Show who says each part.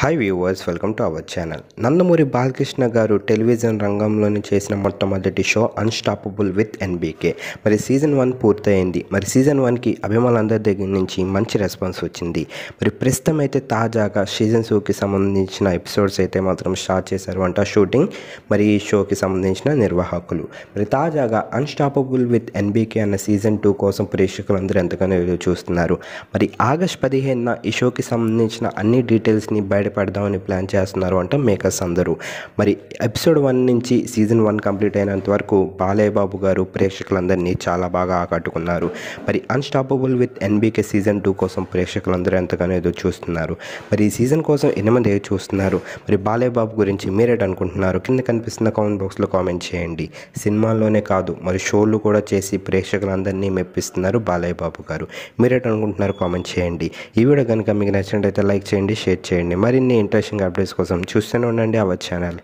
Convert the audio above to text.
Speaker 1: hi viewers welcome to our channel Nandamuri Balakrishna garu television రంగంలోని చేసిన మొట్టమొదటి షో అన్స్టాపబుల్ విత్ ఎన్బీకే మరి సీజన్ వన్ పూర్తయింది మరి సీజన్ వన్కి అభిమానులందరి దగ్గర నుంచి మంచి రెస్పాన్స్ వచ్చింది మరి ప్రస్తుతం అయితే తాజాగా సీజన్ షోకి సంబంధించిన ఎపిసోడ్స్ అయితే మాత్రం స్టార్ట్ చేశారు అంట షూటింగ్ మరి ఈ షోకి సంబంధించిన నిర్వాహకులు మరి తాజాగా అన్స్టాపబుల్ విత్ ఎన్బీకే అన్న సీజన్ టూ కోసం ప్రేక్షకులందరూ ఎంతగానో చూస్తున్నారు మరి ఆగస్ట్ పదిహేనున ఈ షోకి సంబంధించిన అన్ని డీటెయిల్స్ని బయటపడదామని ప్లాన్ చేస్తున్నారు అంట మేకర్స్ అందరూ మరి ఎపిసోడ్ వన్ నుంచి సీజన్ వన్ కంప్లీట్ అయినంత వరకు బాలయ్య బాబు గారు ప్రేక్షకులందరినీ చాలా బాగా ఆకట్టుకున్నారు మరి unstoppable with NBK season two కోసం ప్రేక్షకులందరూ ఎంతగానో ఎదురు చూస్తున్నారు మరి ఈ సీజన్ కోసం ఎనిమంది ఏదో చూస్తున్నారు మరి బాలయ్య బాబు గురించి మీరేటనుకుంటున్నారు కింద కనిపిస్తున్న కామెంట్ బాక్స్లో కామెంట్ చేయండి సినిమాల్లోనే కాదు మరి షోలు కూడా చేసి ప్రేక్షకులందరినీ మెప్పిస్తున్నారు బాలయ్య బాబు గారు మీరేటనుకుంటున్నారు కామెంట్ చేయండి ఈ వీడియో కనుక మీకు నచ్చినట్లయితే లైక్ చేయండి షేర్ చేయండి మరి మరిన్ని ఇంట్రెస్టింగ్ అప్డేట్స్ కోసం చూస్తూనే ఉండండి అవర్ ఛానల్